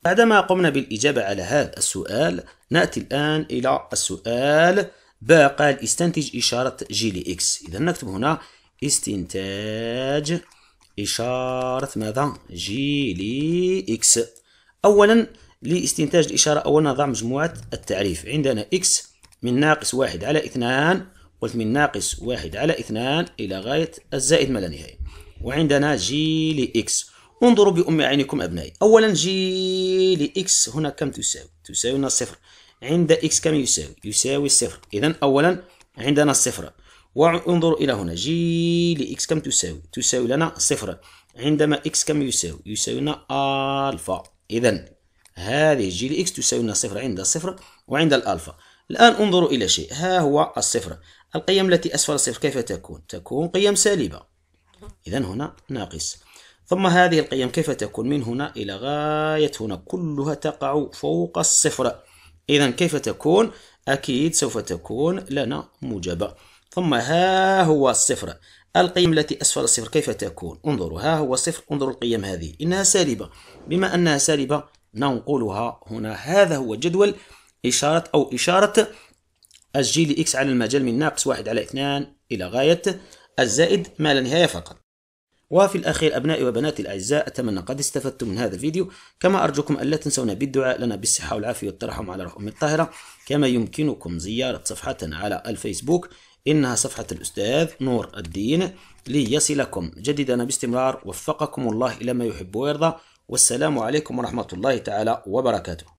بعدما قمنا بالإجابة على هذا السؤال نأتي الآن إلى السؤال با قال استنتج إشارة جي اكس إذا نكتب هنا استنتاج إشارة ماذا جي اكس أولا لاستنتاج الإشارة أولا نضع مجموعة التعريف عندنا إكس من ناقص واحد على اثنان قلت من ناقص واحد على اثنان إلى غاية الزائد ما لا نهاية وعندنا جي لإكس انظروا بأم عينكم أبنائي أولا جي لإكس هنا كم تساوي؟ تساوي لنا صفر عند إكس كم يساوي؟ يساوي صفر إذا أولا عندنا صفر وانظروا إلى هنا جي لإكس كم تساوي؟ تساوي لنا صفر عندما إكس كم يساوي؟ يساوي لنا ألفا إذا هذه جي لإكس تساوي لنا صفر عند الصفر وعند الألفا الآن انظروا إلى شيء ها هو الصفر القيم التي أسفل الصفر كيف تكون؟ تكون قيم سالبة إذا هنا ناقص ثم هذه القيم كيف تكون من هنا إلى غاية هنا كلها تقع فوق الصفر إذا كيف تكون؟ أكيد سوف تكون لنا موجبة ثم ها هو الصفر القيم التي أسفل الصفر كيف تكون؟ انظروا ها هو صفر انظروا القيم هذه إنها سالبة بما أنها سالبة ننقلها هنا هذا هو جدول إشارة أو إشارة الجيل إكس على المجال من ناقص واحد على اثنان إلى غاية الزائد ما لا نهاية فقط وفي الأخير أبنائي وبناتي الأعزاء أتمنى قد استفدتم من هذا الفيديو كما أرجوكم ألا تنسونا بالدعاء لنا بالصحة والعافية والترحم على روح أم الطاهرة كما يمكنكم زيارة صفحتنا على الفيسبوك إنها صفحة الأستاذ نور الدين ليصلكم جديدنا باستمرار وفقكم الله إلى ما يحب ويرضى والسلام عليكم ورحمة الله تعالى وبركاته